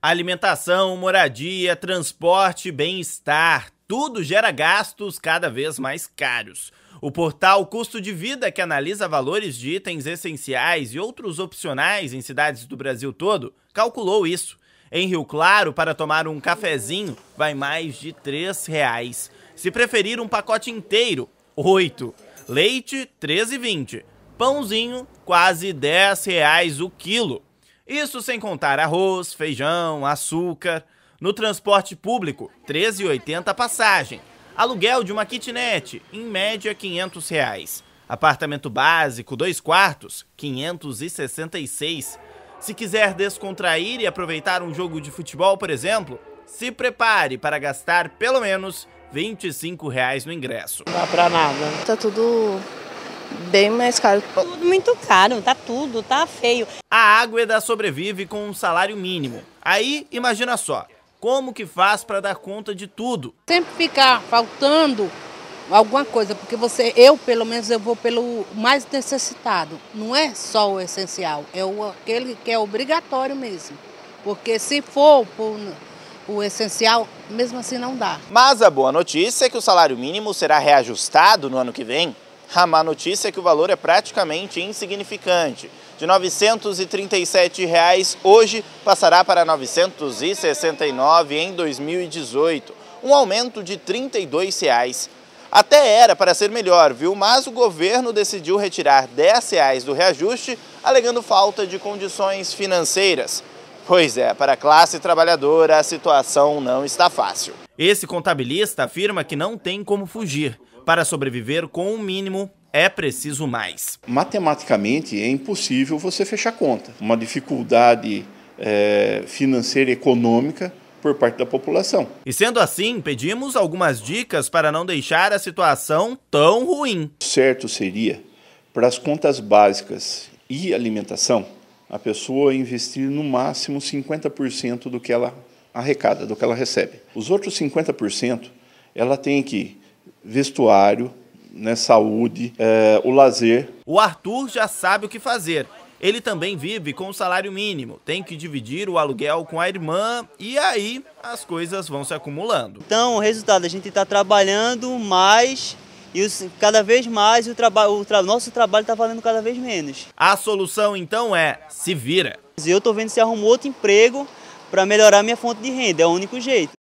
Alimentação, moradia, transporte, bem-estar, tudo gera gastos cada vez mais caros. O portal Custo de Vida, que analisa valores de itens essenciais e outros opcionais em cidades do Brasil todo, calculou isso. Em Rio Claro, para tomar um cafezinho, vai mais de R$ reais. Se preferir um pacote inteiro, 8. Leite, 13,20. Pãozinho, quase R$ reais o quilo. Isso sem contar arroz, feijão, açúcar. No transporte público, R$ 13,80 passagem. Aluguel de uma kitnet, em média R$ 500. Reais. Apartamento básico, dois quartos, 566. Se quiser descontrair e aproveitar um jogo de futebol, por exemplo, se prepare para gastar pelo menos 25 reais no ingresso. Não dá pra nada. Né? Tá tudo bem mais caro. Tudo muito caro, tá tudo, tá feio. A água da sobrevive com um salário mínimo. Aí, imagina só, como que faz para dar conta de tudo? Sempre ficar faltando alguma coisa, porque você, eu pelo menos eu vou pelo mais necessitado. Não é só o essencial, é o, aquele que é obrigatório mesmo. Porque se for por, o essencial, mesmo assim não dá. Mas a boa notícia é que o salário mínimo será reajustado no ano que vem. A má notícia é que o valor é praticamente insignificante. De R$ 937, reais, hoje passará para R$ 969 em 2018, um aumento de R$ 32. Reais. Até era para ser melhor, viu? Mas o governo decidiu retirar R$ 10 reais do reajuste, alegando falta de condições financeiras. Pois é, para a classe trabalhadora a situação não está fácil. Esse contabilista afirma que não tem como fugir. Para sobreviver com o um mínimo, é preciso mais. Matematicamente é impossível você fechar conta. Uma dificuldade é, financeira e econômica por parte da população. E sendo assim, pedimos algumas dicas para não deixar a situação tão ruim. Certo seria para as contas básicas e alimentação a pessoa investir no máximo 50% do que ela arrecada, do que ela recebe. Os outros 50%, ela tem que vestuário, né, saúde, é, o lazer. O Arthur já sabe o que fazer. Ele também vive com o salário mínimo, tem que dividir o aluguel com a irmã e aí as coisas vão se acumulando. Então, o resultado, a gente está trabalhando mais e os, cada vez mais o, traba o tra nosso trabalho está valendo cada vez menos. A solução então é se vira. Eu estou vendo se arrumo outro emprego para melhorar minha fonte de renda, é o único jeito.